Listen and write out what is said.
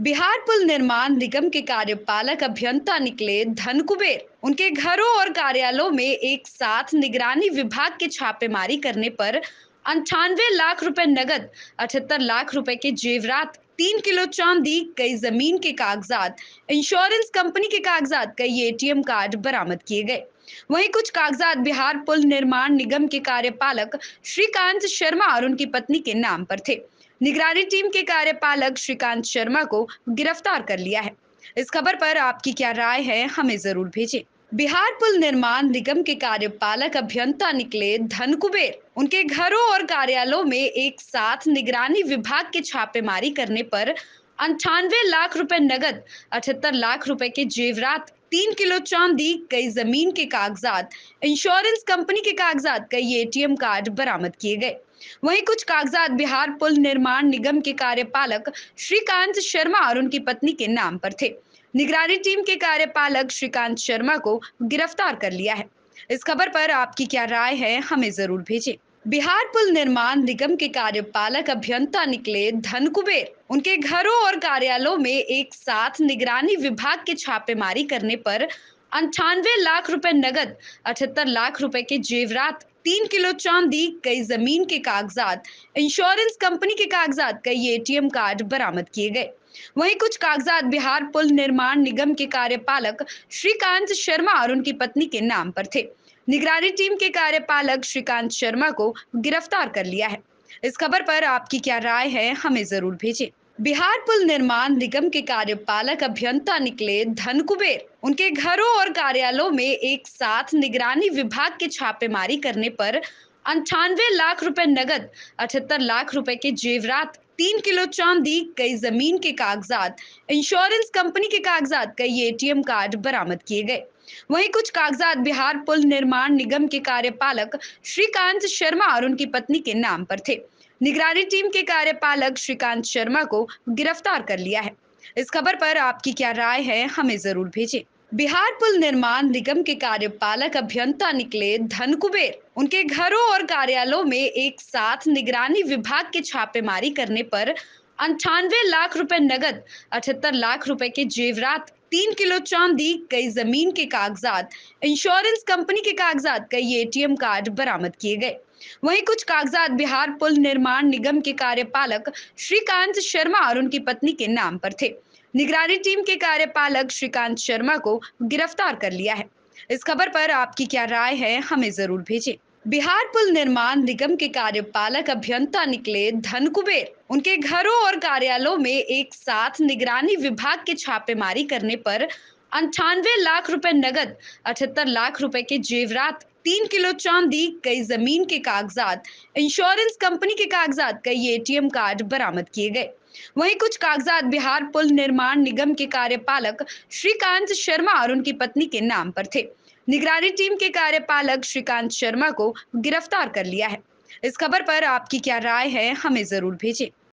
बिहार पुल निर्माण निगम के कार्यपालक अभियंता निकले धन कुबेर उनके घरों और कार्यालयों में एक साथ निगरानी विभाग की छापेमारी करने पर अंठानवे लाख रुपए नगद अठहत्तर लाख रुपए के जेवरात तीन किलो चांदी कई जमीन के कागजात इंश्योरेंस कंपनी के कागजात कई एटीएम कार्ड बरामद किए गए वहीं कुछ कागजात बिहार पुल निर्माण निगम के कार्यपालक श्रीकांत शर्मा और उनकी पत्नी के नाम पर थे निगरानी टीम के कार्यपालक श्रीकांत शर्मा को गिरफ्तार कर लिया है इस खबर पर आपकी क्या राय है हमें जरूर भेजें बिहार पुल निर्माण निगम के कार्यपालक अभियंता निकले धन कुबेर उनके घरों और कार्यालयों में एक साथ निगरानी विभाग के छापेमारी करने पर अंठानवे लाख रुपए नगद अठहत्तर लाख रुपए के जेवरात तीन किलो चांदी कई जमीन के कागजात इंश्योरेंस कंपनी के कागजात कई एटीएम कार्ड बरामद किए गए वहीं कुछ कागजात बिहार पुल निर्माण निगम के कार्यपालक श्रीकांत शर्मा और उनकी पत्नी के नाम पर थे निगरानी टीम के कार्यपालक श्रीकांत शर्मा को गिरफ्तार कर लिया है इस खबर पर आपकी क्या राय है हमें जरूर भेजें बिहार पुल निर्माण निगम के कार्यपालक अभियंता निकले धन कुबेर उनके घरों और कार्यालयों में एक साथ निगरानी विभाग के छापेमारी करने पर अंठानवे लाख रुपए नगद अठहत्तर लाख रुपए के जेवरात तीन किलो चांदी कई जमीन के कागजात इंश्योरेंस कंपनी के कागजात कई एटीएम कार्ड बरामद किए गए वहीं कुछ कागजात बिहार पुल निर्माण निगम के कार्यपालक श्रीकांत शर्मा और उनकी पत्नी के नाम पर थे निगरानी टीम के कार्यपालक श्रीकांत शर्मा को गिरफ्तार कर लिया है इस खबर पर आपकी क्या राय है हमें जरूर भेजें बिहार पुल निर्माण निगम के कार्यपालक अभियंता निकले धन कुबेर उनके घरों और कार्यालयों में एक साथ निगरानी विभाग के छापेमारी करने पर अंठानवे लाख रुपए नगद अठहत्तर लाख रुपए के जेवरात तीन किलो चांदी कई जमीन के कागजात इंश्योरेंस कंपनी के कागजात कई एटीएम कार्ड बरामद किए गए वहीं कुछ कागजात बिहार पुल निर्माण निगम के कार्यपालक श्रीकांत शर्मा और उनकी पत्नी के नाम पर थे निगरानी टीम के कार्यपालक श्रीकांत शर्मा को गिरफ्तार कर लिया है इस खबर पर आपकी क्या राय है हमें जरूर भेजें बिहार पुल निर्माण निगम के कार्यपालक अभियंता निकले धन कुबेर उनके घरों और कार्यालयों में एक साथ निगरानी विभाग के छापेमारी करने पर अंठानवे लाख रुपए नगद अठहत्तर लाख रुपए के जेवरात तीन किलो चांदी कई जमीन के कागजात इंश्योरेंस कंपनी के कागजात कई एटीएम कार्ड बरामद किए गए वहीं कुछ कागजात बिहार पुल निर्माण निगम के कार्यपालक श्रीकांत शर्मा और उनकी पत्नी के नाम पर थे निगरानी टीम के कार्यपालक श्रीकांत शर्मा को गिरफ्तार कर लिया है इस खबर पर आपकी क्या राय है हमें जरूर भेजें बिहार पुल निर्माण निगम के कार्यपालक अभियंता निकले धन कुबेर उनके घरों और कार्यालयों में एक साथ निगरानी विभाग के छापेमारी करने पर अंठानवे लाख रुपए नगद अठहत्तर लाख रुपए के जेवरात तीन किलो चांदी कई जमीन के कागजात इंश्योरेंस कंपनी के कागजात कई एटीएम कार्ड बरामद किए गए वहीं कुछ कागजात बिहार पुल निर्माण निगम के कार्यपालक श्रीकांत शर्मा और उनकी पत्नी के नाम पर थे निगरानी टीम के कार्यपालक श्रीकांत शर्मा को गिरफ्तार कर लिया है इस खबर पर आपकी क्या राय है हमें जरूर भेजें